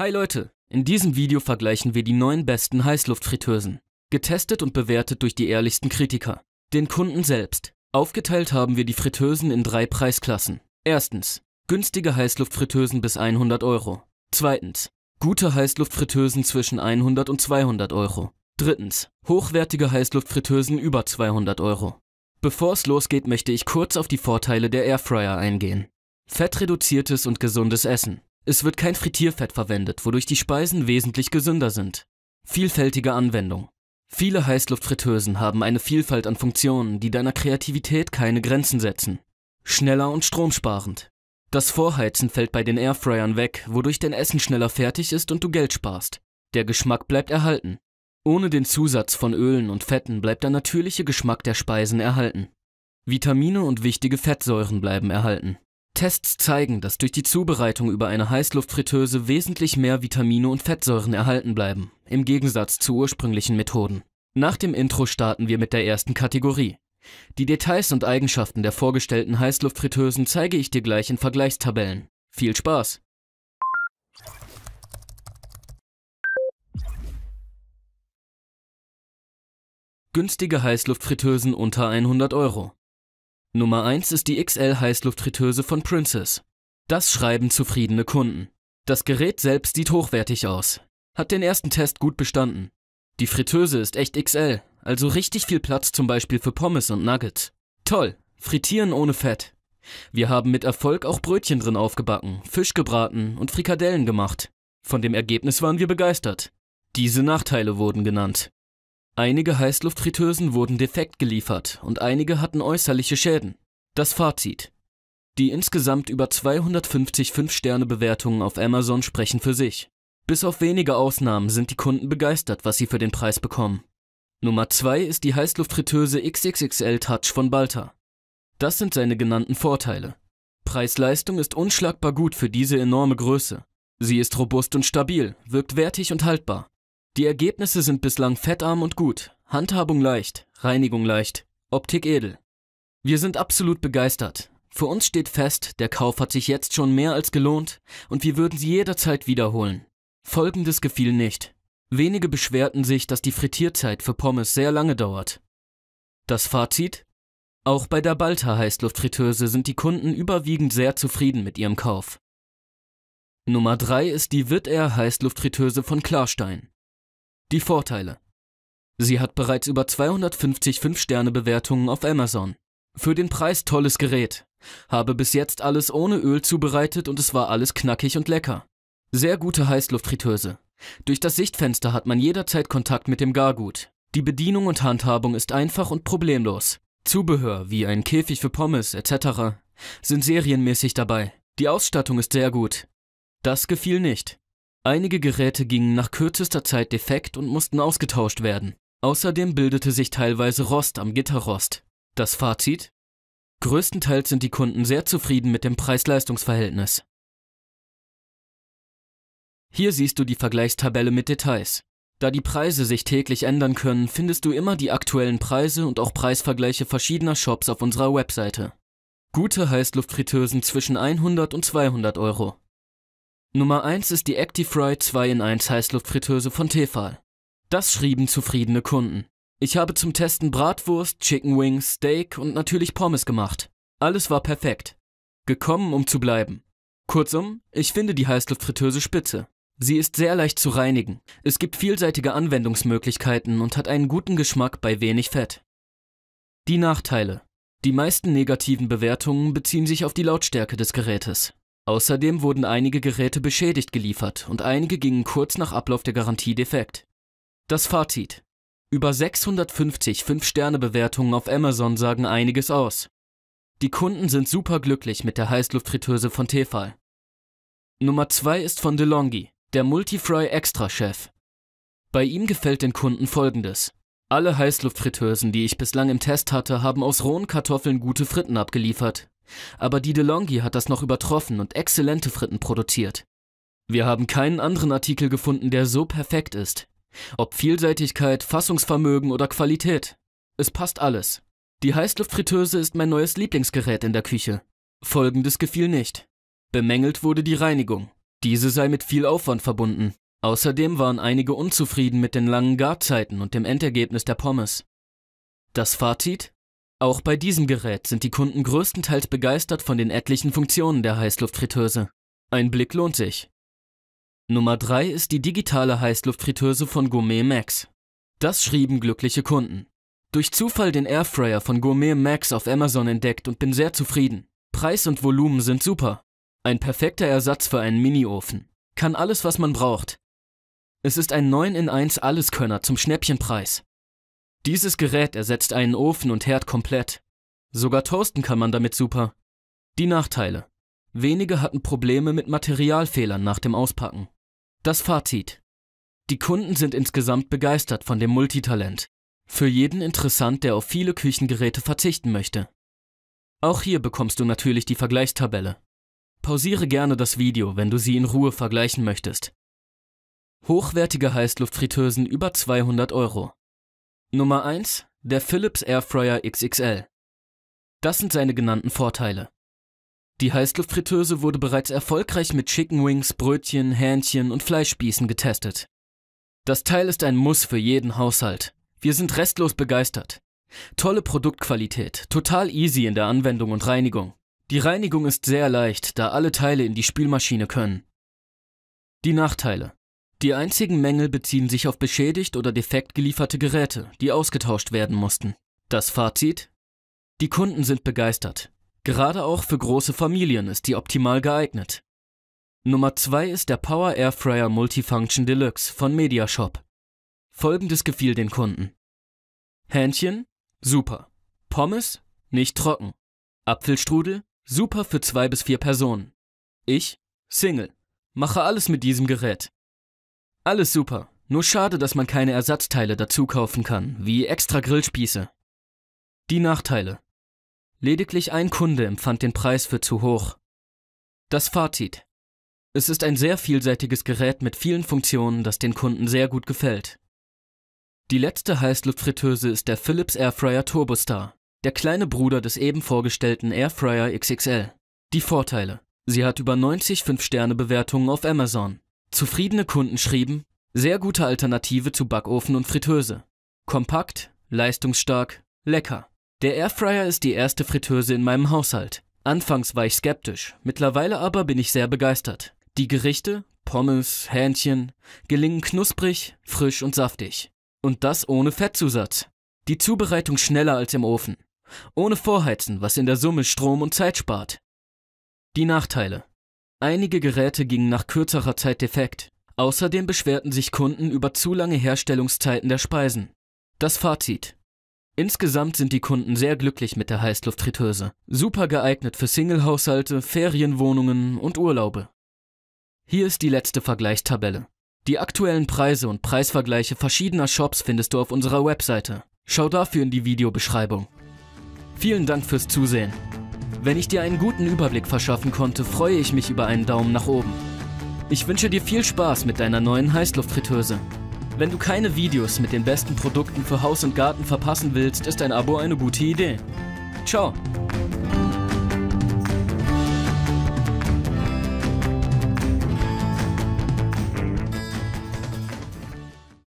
Hi Leute, in diesem Video vergleichen wir die neun besten Heißluftfritteusen. Getestet und bewertet durch die ehrlichsten Kritiker. Den Kunden selbst. Aufgeteilt haben wir die Fritteusen in drei Preisklassen. Erstens, günstige Heißluftfritteusen bis 100 Euro. Zweitens, gute Heißluftfritteusen zwischen 100 und 200 Euro. Drittens, hochwertige Heißluftfritteusen über 200 Euro. Bevor es losgeht, möchte ich kurz auf die Vorteile der Airfryer eingehen. Fettreduziertes und gesundes Essen. Es wird kein Frittierfett verwendet, wodurch die Speisen wesentlich gesünder sind. Vielfältige Anwendung. Viele Heißluftfritteusen haben eine Vielfalt an Funktionen, die deiner Kreativität keine Grenzen setzen. Schneller und stromsparend. Das Vorheizen fällt bei den Airfryern weg, wodurch dein Essen schneller fertig ist und du Geld sparst. Der Geschmack bleibt erhalten. Ohne den Zusatz von Ölen und Fetten bleibt der natürliche Geschmack der Speisen erhalten. Vitamine und wichtige Fettsäuren bleiben erhalten. Tests zeigen, dass durch die Zubereitung über eine Heißluftfritteuse wesentlich mehr Vitamine und Fettsäuren erhalten bleiben, im Gegensatz zu ursprünglichen Methoden. Nach dem Intro starten wir mit der ersten Kategorie. Die Details und Eigenschaften der vorgestellten Heißluftfritteusen zeige ich dir gleich in Vergleichstabellen. Viel Spaß! Günstige Heißluftfritteusen unter 100 Euro Nummer 1 ist die XL-Heißluftfritteuse von Princess. Das schreiben zufriedene Kunden. Das Gerät selbst sieht hochwertig aus. Hat den ersten Test gut bestanden. Die Fritteuse ist echt XL, also richtig viel Platz zum Beispiel für Pommes und Nuggets. Toll, frittieren ohne Fett. Wir haben mit Erfolg auch Brötchen drin aufgebacken, Fisch gebraten und Frikadellen gemacht. Von dem Ergebnis waren wir begeistert. Diese Nachteile wurden genannt. Einige Heißluftfritteusen wurden defekt geliefert und einige hatten äußerliche Schäden. Das Fazit. Die insgesamt über 250 fünf sterne bewertungen auf Amazon sprechen für sich. Bis auf wenige Ausnahmen sind die Kunden begeistert, was sie für den Preis bekommen. Nummer 2 ist die Heißluftfritteuse XXXL Touch von Balta. Das sind seine genannten Vorteile. Preis-Leistung ist unschlagbar gut für diese enorme Größe. Sie ist robust und stabil, wirkt wertig und haltbar, die Ergebnisse sind bislang fettarm und gut, Handhabung leicht, Reinigung leicht, Optik edel. Wir sind absolut begeistert. Für uns steht fest, der Kauf hat sich jetzt schon mehr als gelohnt und wir würden sie jederzeit wiederholen. Folgendes gefiel nicht. Wenige beschwerten sich, dass die Frittierzeit für Pommes sehr lange dauert. Das Fazit? Auch bei der Balta Heißluftfritteuse sind die Kunden überwiegend sehr zufrieden mit ihrem Kauf. Nummer 3 ist die Witt Air Heißluftfritteuse von Klarstein. Die Vorteile. Sie hat bereits über 250 5-Sterne-Bewertungen auf Amazon. Für den Preis tolles Gerät. Habe bis jetzt alles ohne Öl zubereitet und es war alles knackig und lecker. Sehr gute Heißluftfritteuse. Durch das Sichtfenster hat man jederzeit Kontakt mit dem Gargut. Die Bedienung und Handhabung ist einfach und problemlos. Zubehör wie ein Käfig für Pommes etc. sind serienmäßig dabei. Die Ausstattung ist sehr gut. Das gefiel nicht. Einige Geräte gingen nach kürzester Zeit defekt und mussten ausgetauscht werden. Außerdem bildete sich teilweise Rost am Gitterrost. Das Fazit? Größtenteils sind die Kunden sehr zufrieden mit dem Preis-Leistungs-Verhältnis. Hier siehst du die Vergleichstabelle mit Details. Da die Preise sich täglich ändern können, findest du immer die aktuellen Preise und auch Preisvergleiche verschiedener Shops auf unserer Webseite. Gute Heißluftfritteusen zwischen 100 und 200 Euro. Nummer 1 ist die Actifry 2 in 1 Heißluftfritteuse von Tefal. Das schrieben zufriedene Kunden. Ich habe zum Testen Bratwurst, Chicken Wings, Steak und natürlich Pommes gemacht. Alles war perfekt. Gekommen, um zu bleiben. Kurzum, ich finde die Heißluftfritteuse spitze. Sie ist sehr leicht zu reinigen. Es gibt vielseitige Anwendungsmöglichkeiten und hat einen guten Geschmack bei wenig Fett. Die Nachteile. Die meisten negativen Bewertungen beziehen sich auf die Lautstärke des Gerätes. Außerdem wurden einige Geräte beschädigt geliefert und einige gingen kurz nach Ablauf der Garantie defekt. Das Fazit. Über 650 5-Sterne-Bewertungen auf Amazon sagen einiges aus. Die Kunden sind superglücklich mit der Heißluftfritteuse von Tefal. Nummer 2 ist von DeLonghi, der Multifry Extra-Chef. Bei ihm gefällt den Kunden folgendes. Alle Heißluftfritteusen, die ich bislang im Test hatte, haben aus rohen Kartoffeln gute Fritten abgeliefert. Aber die DeLonghi hat das noch übertroffen und exzellente Fritten produziert. Wir haben keinen anderen Artikel gefunden, der so perfekt ist. Ob Vielseitigkeit, Fassungsvermögen oder Qualität. Es passt alles. Die Heißluftfritteuse ist mein neues Lieblingsgerät in der Küche. Folgendes gefiel nicht. Bemängelt wurde die Reinigung. Diese sei mit viel Aufwand verbunden. Außerdem waren einige unzufrieden mit den langen Garzeiten und dem Endergebnis der Pommes. Das Fazit? Auch bei diesem Gerät sind die Kunden größtenteils begeistert von den etlichen Funktionen der Heißluftfritteuse. Ein Blick lohnt sich. Nummer 3 ist die digitale Heißluftfritteuse von Gourmet Max. Das schrieben glückliche Kunden. Durch Zufall den Airfryer von Gourmet Max auf Amazon entdeckt und bin sehr zufrieden. Preis und Volumen sind super. Ein perfekter Ersatz für einen Mini-Ofen. Kann alles, was man braucht. Es ist ein 9 in 1 Alleskönner zum Schnäppchenpreis. Dieses Gerät ersetzt einen Ofen und Herd komplett. Sogar toasten kann man damit super. Die Nachteile. Wenige hatten Probleme mit Materialfehlern nach dem Auspacken. Das Fazit. Die Kunden sind insgesamt begeistert von dem Multitalent. Für jeden interessant, der auf viele Küchengeräte verzichten möchte. Auch hier bekommst du natürlich die Vergleichstabelle. Pausiere gerne das Video, wenn du sie in Ruhe vergleichen möchtest. Hochwertige Heißluftfritteusen über 200 Euro. Nummer 1. Der Philips Airfryer XXL. Das sind seine genannten Vorteile. Die Heißluftfritteuse wurde bereits erfolgreich mit Chicken Wings, Brötchen, Hähnchen und Fleischspießen getestet. Das Teil ist ein Muss für jeden Haushalt. Wir sind restlos begeistert. Tolle Produktqualität, total easy in der Anwendung und Reinigung. Die Reinigung ist sehr leicht, da alle Teile in die Spülmaschine können. Die Nachteile. Die einzigen Mängel beziehen sich auf beschädigt oder defekt gelieferte Geräte, die ausgetauscht werden mussten. Das Fazit? Die Kunden sind begeistert. Gerade auch für große Familien ist die optimal geeignet. Nummer 2 ist der Power Air Fryer Multifunction Deluxe von Mediashop. Folgendes gefiel den Kunden. Hähnchen? Super. Pommes? Nicht trocken. Apfelstrudel? Super für zwei bis vier Personen. Ich? Single. Mache alles mit diesem Gerät. Alles super. Nur schade, dass man keine Ersatzteile dazu kaufen kann, wie extra Grillspieße. Die Nachteile. Lediglich ein Kunde empfand den Preis für zu hoch. Das Fazit. Es ist ein sehr vielseitiges Gerät mit vielen Funktionen, das den Kunden sehr gut gefällt. Die letzte Heißluftfritteuse ist der Philips Airfryer Turbostar, der kleine Bruder des eben vorgestellten Airfryer XXL. Die Vorteile. Sie hat über 90 5-Sterne-Bewertungen auf Amazon. Zufriedene Kunden schrieben, sehr gute Alternative zu Backofen und Fritteuse. Kompakt, leistungsstark, lecker. Der Airfryer ist die erste Fritteuse in meinem Haushalt. Anfangs war ich skeptisch, mittlerweile aber bin ich sehr begeistert. Die Gerichte, Pommes, Hähnchen, gelingen knusprig, frisch und saftig. Und das ohne Fettzusatz. Die Zubereitung schneller als im Ofen. Ohne Vorheizen, was in der Summe Strom und Zeit spart. Die Nachteile. Einige Geräte gingen nach kürzerer Zeit defekt. Außerdem beschwerten sich Kunden über zu lange Herstellungszeiten der Speisen. Das Fazit. Insgesamt sind die Kunden sehr glücklich mit der Heißluftfritteuse. Super geeignet für Singlehaushalte, Ferienwohnungen und Urlaube. Hier ist die letzte Vergleichstabelle. Die aktuellen Preise und Preisvergleiche verschiedener Shops findest du auf unserer Webseite. Schau dafür in die Videobeschreibung. Vielen Dank fürs Zusehen. Wenn ich dir einen guten Überblick verschaffen konnte, freue ich mich über einen Daumen nach oben. Ich wünsche dir viel Spaß mit deiner neuen Heißluftfritteuse. Wenn du keine Videos mit den besten Produkten für Haus und Garten verpassen willst, ist ein Abo eine gute Idee. Ciao!